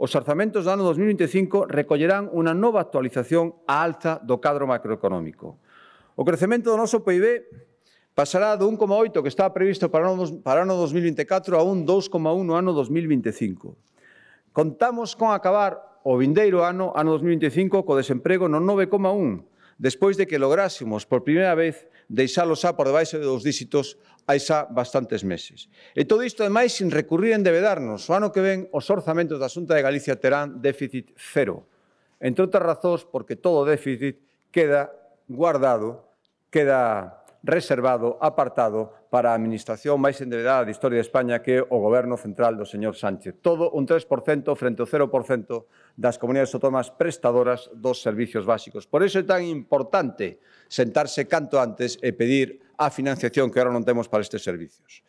os orzamentos do ano 2025 recollerán unha nova actualización á alza do cadro macroeconómico. O crecemento do noso PIB pasará do 1,8 que está previsto para o ano 2024 a un 2,1 no ano 2025. Contamos con acabar o vindeiro ano, ano 2025, co desemprego no 9,1 despois de que lográsemos por primeira vez deixalos a por debaixo de dos díxitos hai xa bastantes meses. E todo isto, ademais, sin recurrir en devedarnos. O ano que ven, os orzamentos da Xunta de Galicia terán déficit cero. Entre outras razóns, porque todo déficit queda guardado, queda reservado, apartado para a administración máis endevedada da historia de España que o goberno central do señor Sánchez. Todo un 3% frente ao 0% das comunidades autónomas prestadoras dos servicios básicos. Por iso é tan importante sentarse canto antes e pedir a financiación que ahora non temos para estes servicios.